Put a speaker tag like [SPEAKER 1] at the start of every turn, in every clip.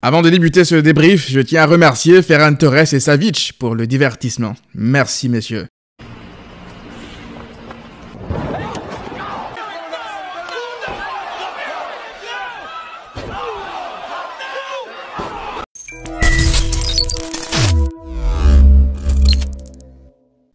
[SPEAKER 1] Avant de débuter ce débrief, je tiens à remercier Ferran Torres et Savic pour le divertissement. Merci messieurs.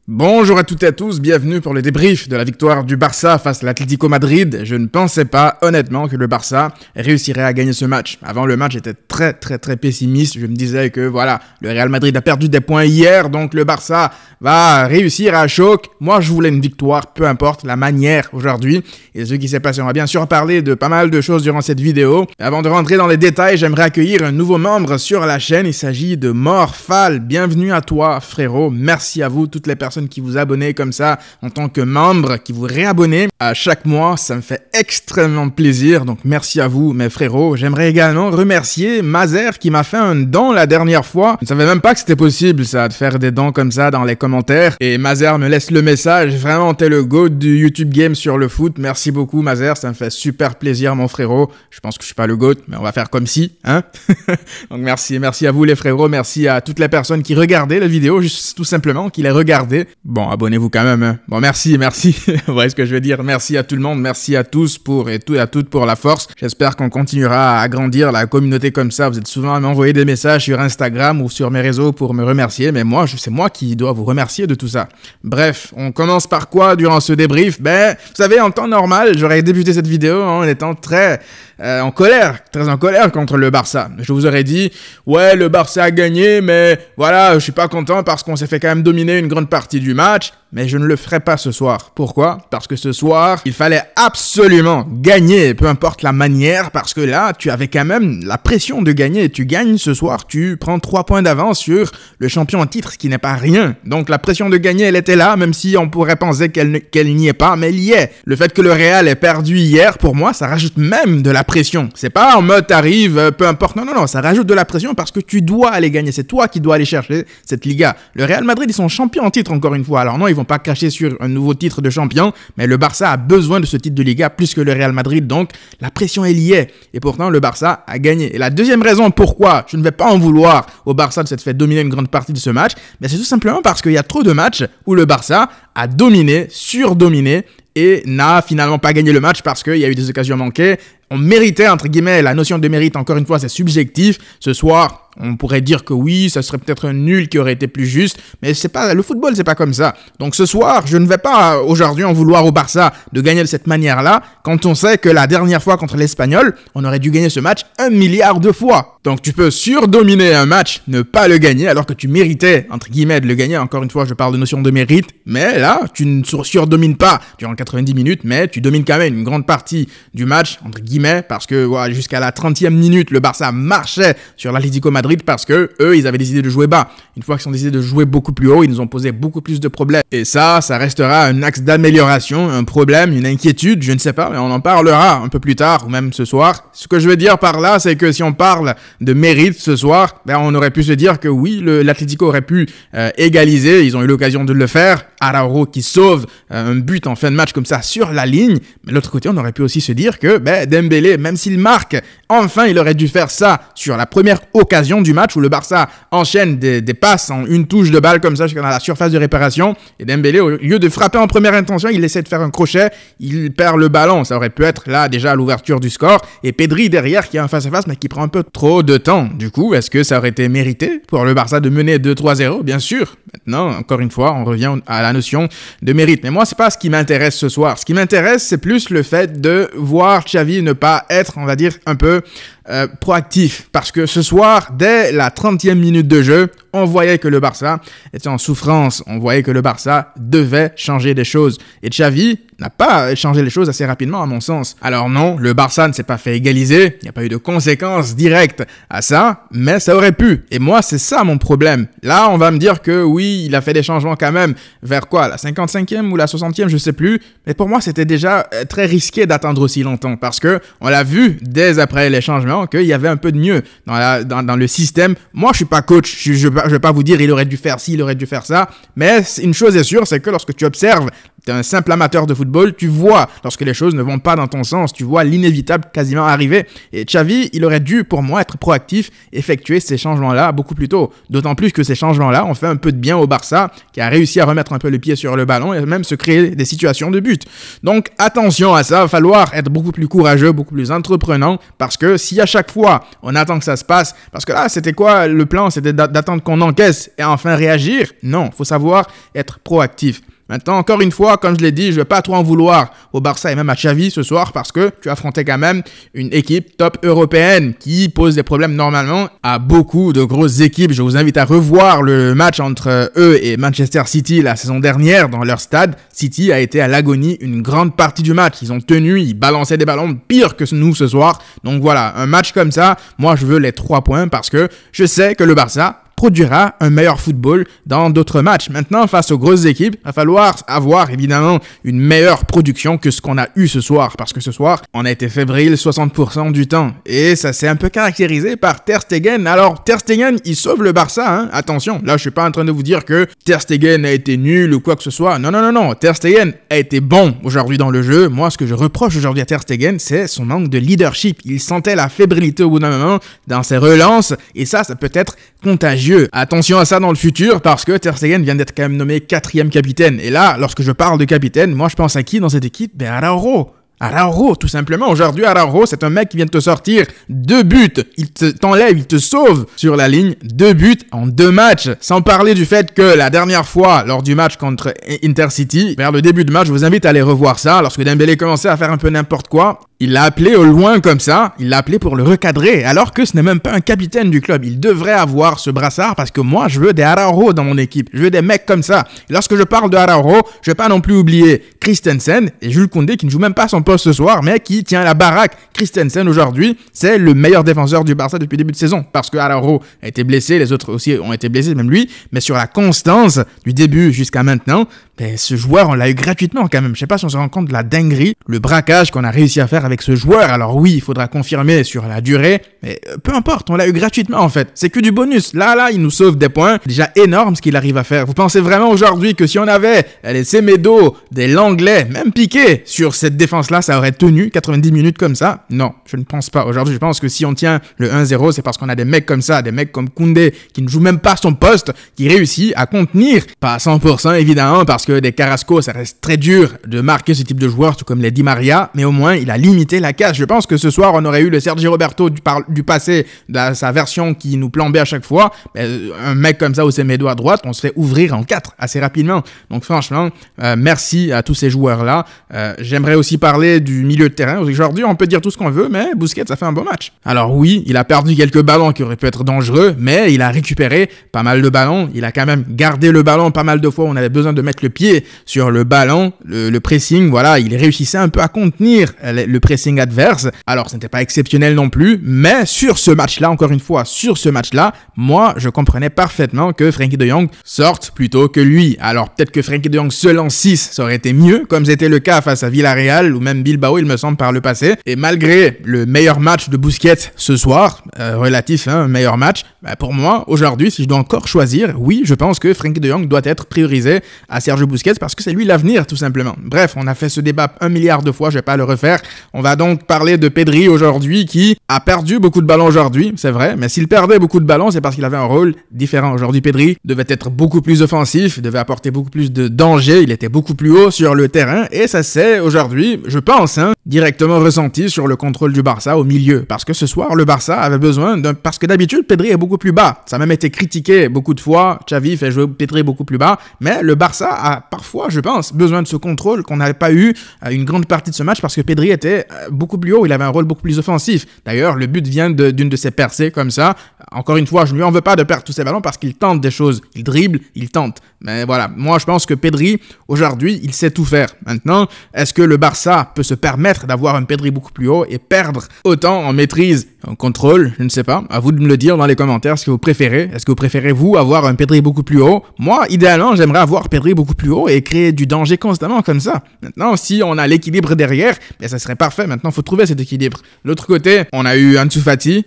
[SPEAKER 1] Bonjour à toutes et à tous, bienvenue pour le débrief de la victoire du Barça face à l'Atlético Madrid. Je ne pensais pas honnêtement que le Barça réussirait à gagner ce match. Avant le match, j'étais très très très pessimiste. Je me disais que voilà, le Real Madrid a perdu des points hier, donc le Barça va réussir à choc. Moi, je voulais une victoire, peu importe la manière aujourd'hui. Et ce qui s'est passé, on va bien sûr parler de pas mal de choses durant cette vidéo. Avant de rentrer dans les détails, j'aimerais accueillir un nouveau membre sur la chaîne. Il s'agit de Morphal. Bienvenue à toi, frérot. Merci à vous toutes les personnes qui vous abonnez comme ça en tant que membre, qui vous réabonnez à chaque mois. Ça me fait extrêmement plaisir. Donc merci à vous, mes frérots. J'aimerais également remercier Mazer qui m'a fait un don la dernière fois. Je ne savais même pas que c'était possible, ça, de faire des dons comme ça dans les commentaires. Et Mazer me laisse le message. Vraiment, t'es le goat du YouTube Game sur le foot. Merci beaucoup, Mazer. Ça me fait super plaisir, mon frérot. Je pense que je suis pas le goat, mais on va faire comme si, hein. Donc merci, merci à vous, les frérots. Merci à toutes les personnes qui regardaient la vidéo, juste tout simplement, qui la regardaient Bon, abonnez-vous quand même. Hein. Bon, merci, merci. Vous voyez ce que je veux dire Merci à tout le monde, merci à tous pour et tout et à toutes pour la force. J'espère qu'on continuera à agrandir la communauté comme ça. Vous êtes souvent à m'envoyer des messages sur Instagram ou sur mes réseaux pour me remercier, mais moi, c'est moi qui dois vous remercier de tout ça. Bref, on commence par quoi durant ce débrief Ben, vous savez, en temps normal, j'aurais débuté cette vidéo en étant très euh, en colère, très en colère contre le Barça. Je vous aurais dit, ouais, le Barça a gagné, mais voilà, je suis pas content parce qu'on s'est fait quand même dominer une grande partie du match mais je ne le ferai pas ce soir. Pourquoi Parce que ce soir, il fallait absolument gagner, peu importe la manière, parce que là, tu avais quand même la pression de gagner. Tu gagnes ce soir, tu prends 3 points d'avance sur le champion en titre, ce qui n'est pas rien. Donc la pression de gagner, elle était là, même si on pourrait penser qu'elle, qu'elle n'y est pas, mais elle y est. Le fait que le Real ait perdu hier, pour moi, ça rajoute même de la pression. C'est pas en mode t'arrives, euh, peu importe. Non, non, non, ça rajoute de la pression parce que tu dois aller gagner. C'est toi qui dois aller chercher cette Liga. Le Real Madrid, ils sont champions en titre encore une fois. Alors non, ils vont pas caché sur un nouveau titre de champion, mais le Barça a besoin de ce titre de Liga plus que le Real Madrid, donc la pression est liée. Et pourtant, le Barça a gagné. Et la deuxième raison pourquoi je ne vais pas en vouloir au Barça de s'être fait dominer une grande partie de ce match, mais c'est tout simplement parce qu'il y a trop de matchs où le Barça a dominé, surdominé, et n'a finalement pas gagné le match parce qu'il y a eu des occasions manquées. On méritait, entre guillemets, la notion de mérite, encore une fois, c'est subjectif. Ce soir, on pourrait dire que oui, ça serait peut-être un nul qui aurait été plus juste, mais c'est pas le football, c'est pas comme ça. Donc ce soir, je ne vais pas euh, aujourd'hui en vouloir au Barça de gagner de cette manière-là, quand on sait que la dernière fois contre l'Espagnol, on aurait dû gagner ce match un milliard de fois. Donc tu peux surdominer un match, ne pas le gagner, alors que tu méritais, entre guillemets, de le gagner. Encore une fois, je parle de notion de mérite, mais là, tu ne surdomines pas durant 90 minutes, mais tu domines quand même une grande partie du match, entre guillemets, parce que jusqu'à la 30e minute, le Barça marchait sur la Madrid parce que eux, ils avaient décidé de jouer bas. Une fois qu'ils ont décidé de jouer beaucoup plus haut, ils nous ont posé beaucoup plus de problèmes. Et ça, ça restera un axe d'amélioration, un problème, une inquiétude, je ne sais pas, mais on en parlera un peu plus tard ou même ce soir. Ce que je veux dire par là, c'est que si on parle de mérite ce soir, ben on aurait pu se dire que oui, l'Atlético aurait pu euh, égaliser, ils ont eu l'occasion de le faire, Araujo qui sauve euh, un but en fin de match comme ça sur la ligne. Mais de l'autre côté, on aurait pu aussi se dire que ben, Dembélé, même s'il marque, enfin, il aurait dû faire ça sur la première occasion du match où le Barça enchaîne des, passes en une touche de balle comme ça jusqu'à la surface de réparation. Et Dembélé, au lieu de frapper en première intention, il essaie de faire un crochet, il perd le ballon. Ça aurait pu être là déjà à l'ouverture du score. Et Pedri derrière qui est en face à -face, mais qui prend un peu trop de temps. Du coup, est-ce que ça aurait été mérité pour le Barça de mener 2-3-0 Bien sûr. Maintenant, encore une fois, on revient à la notion de mérite. Mais moi, c'est pas ce qui m'intéresse ce soir. Ce qui m'intéresse, c'est plus le fait de voir Xavi ne pas être, on va dire, un peu euh, proactif parce que ce soir, dès la 30e minute de jeu, on voyait que le Barça était en souffrance, on voyait que le Barça devait changer des choses. Et Xavi n'a pas changé les choses assez rapidement à mon sens. Alors non, le Barça ne s'est pas fait égaliser, il n'y a pas eu de conséquences directes à ça, mais ça aurait pu. Et moi, c'est ça mon problème. Là, on va me dire que oui, il a fait des changements quand même, vers quoi La 55e ou la 60e, je sais plus. Mais pour moi, c'était déjà euh, très risqué d'attendre aussi longtemps parce que on l'a vu dès après les changements qu'il y avait un peu de mieux dans, le système. Moi, je suis pas coach, je ne vais pas vous dire il aurait dû faire ci, il aurait dû faire ça, mais une chose est sûre, c'est que lorsque tu observes tu un simple amateur de football, tu vois lorsque les choses ne vont pas dans ton sens, tu vois l'inévitable quasiment arriver. Et Xavi, il aurait dû pour moi être proactif, effectuer ces changements-là beaucoup plus tôt. D'autant plus que ces changements-là ont fait un peu de bien au Barça, qui a réussi à remettre un peu le pied sur le ballon et même se créer des situations de but. Donc attention à ça, il va falloir être beaucoup plus courageux, beaucoup plus entreprenant, parce que si à chaque fois on attend que ça se passe, parce que là ah, c'était quoi le plan C'était d'attendre qu'on encaisse et enfin réagir Non, faut savoir être proactif. Maintenant, encore une fois, comme je l'ai dit, je ne vais pas trop en vouloir au Barça et même à Xavi ce soir parce que tu affrontais quand même une équipe top européenne qui pose des problèmes normalement à beaucoup de grosses équipes. Je vous invite à revoir le match entre eux et Manchester City la saison dernière dans leur stade. City a été à l'agonie une grande partie du match. Ils ont tenu, ils balançaient des ballons pire que nous ce soir. Donc voilà, un match comme ça, moi je veux les trois points parce que je sais que le Barça produira un meilleur football dans d'autres matchs. Maintenant, face aux grosses équipes, il va falloir avoir évidemment une meilleure production que ce qu'on a eu ce soir, parce que ce soir, on a été fébrile 60% du temps, et ça s'est un peu caractérisé par Ter Stegen. Alors, Ter Stegen, il sauve le Barça, hein. attention, là, je suis pas en train de vous dire que Ter Stegen a été nul ou quoi que ce soit, non, non, non, non, Ter Stegen a été bon aujourd'hui dans le jeu, moi, ce que je reproche aujourd'hui à Ter Stegen, c'est son manque de leadership, il sentait la fébrilité au bout d'un moment dans ses relances, et ça, ça peut être contagieux Attention à ça dans le futur parce que Ter vient d'être quand même nommé quatrième capitaine. Et là, lorsque je parle de capitaine, moi je pense à qui dans cette équipe Ben Araujo. Araujo, tout simplement. Aujourd'hui, Araujo, c'est un mec qui vient de te sortir deux buts. Il t'enlève, il te sauve sur la ligne. Deux buts en deux matchs. Sans parler du fait que la dernière fois, lors du match contre Intercity, vers le début de match, je vous invite à aller revoir ça. Lorsque Dembélé commençait à faire un peu n'importe quoi, il l'a appelé au loin comme ça, il l'a appelé pour le recadrer, alors que ce n'est même pas un capitaine du club. Il devrait avoir ce brassard parce que moi, je veux des Hararo dans mon équipe. Je veux des mecs comme ça. lorsque je parle de Hararo, je vais pas non plus oublier Christensen et Jules Koundé qui ne joue même pas son poste ce soir, mais qui tient la baraque. Christensen aujourd'hui, c'est le meilleur défenseur du Barça depuis le début de saison parce que Hararo a été blessé, les autres aussi ont été blessés, même lui. Mais sur la constance du début jusqu'à maintenant, ben, ce joueur, on l'a eu gratuitement quand même. Je sais pas si on se rend compte de la dinguerie, le braquage qu'on a réussi à faire avec ce joueur. Alors oui, il faudra confirmer sur la durée, mais euh, peu importe, on l'a eu gratuitement en fait. C'est que du bonus. Là, là, il nous sauve des points. Déjà énorme ce qu'il arrive à faire. Vous pensez vraiment aujourd'hui que si on avait les Semedo, des Langlais, même Piqué sur cette défense-là, ça aurait tenu 90 minutes comme ça Non, je ne pense pas. Aujourd'hui, je pense que si on tient le 1-0, c'est parce qu'on a des mecs comme ça, des mecs comme Koundé qui ne joue même pas son poste, qui réussit à contenir, pas à 100% évidemment, parce que des Carrasco, ça reste très dur de marquer ce type de joueur, tout comme les Di Maria, mais au moins il a limité la casse. Je pense que ce soir, on aurait eu le Sergi Roberto du, par du passé, de sa version qui nous plombait à chaque fois. Euh, un mec comme ça, mes doigts à droite, on se fait ouvrir en quatre assez rapidement. Donc franchement, euh, merci à tous ces joueurs-là. Euh, j'aimerais aussi parler du milieu de terrain. Aujourd'hui, on peut dire tout ce qu'on veut, mais Bousquet ça fait un bon match. Alors oui, il a perdu quelques ballons qui auraient pu être dangereux, mais il a récupéré pas mal de ballons. Il a quand même gardé le ballon pas mal de fois. On avait besoin de mettre le pied sur le ballon, le, pressing, voilà, il réussissait un peu à contenir le pressing adverse. Alors, ce n'était pas exceptionnel non plus, mais sur ce match-là, encore une fois, sur ce match-là, moi, je comprenais parfaitement que Frankie de Jong sorte plutôt que lui. Alors, peut-être que Frankie de Jong seul en 6, ça aurait été mieux, comme c'était le cas face à Villarreal ou même Bilbao, il me semble, par le passé. Et malgré le meilleur match de Bousquet ce soir, euh, relatif, un hein, meilleur match, bah, pour moi, aujourd'hui, si je dois encore choisir, oui, je pense que Frankie de Jong doit être priorisé à Serge Bousquet parce que c'est lui l'avenir, tout simplement. Bref, on a fait ce débat un milliard de fois, je vais pas le refaire. On va donc parler de Pedri aujourd'hui qui a perdu beaucoup de ballons aujourd'hui, c'est vrai, mais s'il perdait beaucoup de ballons, c'est parce qu'il avait un rôle différent. Aujourd'hui, Pedri devait être beaucoup plus offensif, devait apporter beaucoup plus de danger, il était beaucoup plus haut sur le terrain et ça s'est aujourd'hui, je pense, hein, directement ressenti sur le contrôle du Barça au milieu parce que ce soir, le Barça avait besoin d'un parce que d'habitude, Pedri est beaucoup plus bas. Ça a même été critiqué beaucoup de fois, Xavi fait jouer Pedri beaucoup plus bas, mais le Barça a parfois, je pense, besoin de ce contrôle qu'on n'avait pas eu euh, une grande partie de ce match parce que Pedri était euh, beaucoup plus haut, il avait un rôle beaucoup plus offensif. D'ailleurs, le but vient d'une de, de, ses percées comme ça. Encore une fois, je ne lui en veux pas de perdre tous ses ballons parce qu'il tente des choses, il dribble, il tente. Mais voilà, moi je pense que Pedri, aujourd'hui, il sait tout faire. Maintenant, est-ce que le Barça peut se permettre d'avoir un Pedri beaucoup plus haut et perdre autant en maîtrise, en contrôle Je ne sais pas. À vous de me le dire dans les commentaires ce que vous préférez. Est-ce que vous préférez, vous, avoir un Pedri beaucoup plus haut Moi, idéalement, j'aimerais avoir Pedri beaucoup plus haut et créer du danger constamment comme ça. Maintenant, si on a l'équilibre derrière, ben, ça serait parfait. Maintenant, il faut trouver cet équilibre. L'autre côté, on a eu Ansu Fati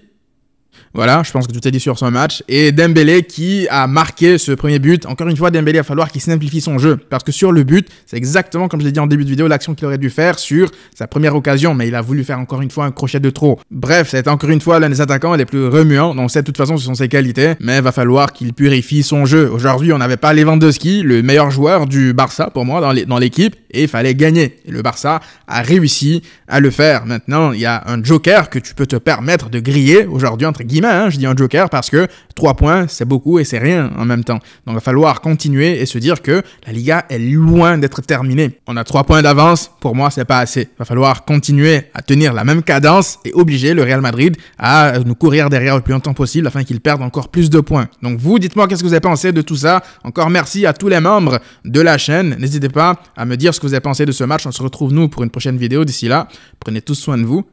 [SPEAKER 1] voilà, je pense que tout est dit sur son match. Et Dembélé qui a marqué ce premier but. Encore une fois, Dembélé, va falloir qu'il simplifie son jeu. Parce que sur le but, c'est exactement comme je l'ai dit en début de vidéo, l'action qu'il aurait dû faire sur sa première occasion. Mais il a voulu faire encore une fois un crochet de trop. Bref, c'est encore une fois l'un des attaquants les plus remuants. Donc sait de toute façon, ce sont ses qualités. Mais il va falloir qu'il purifie son jeu. Aujourd'hui, on n'avait pas Lewandowski, le meilleur joueur du Barça pour moi dans l'équipe. Et il fallait gagner. Et le Barça a réussi à le faire. Maintenant, il y a un joker que tu peux te permettre de griller aujourd'hui, entre guillemets Hein. je dis un joker parce que 3 points, c'est beaucoup et c'est rien en même temps. Donc il va falloir continuer et se dire que la Liga est loin d'être terminée. On a 3 points d'avance, pour moi, c'est pas assez. Il va falloir continuer à tenir la même cadence et obliger le Real Madrid à nous courir derrière le plus longtemps possible afin qu'il perde encore plus de points. Donc vous, dites-moi qu'est-ce que vous avez pensé de tout ça. Encore merci à tous les membres de la chaîne. N'hésitez pas à me dire ce que vous avez pensé de ce match. On se retrouve nous pour une prochaine vidéo. D'ici là, prenez tous soin de vous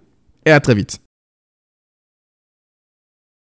[SPEAKER 1] et à très vite.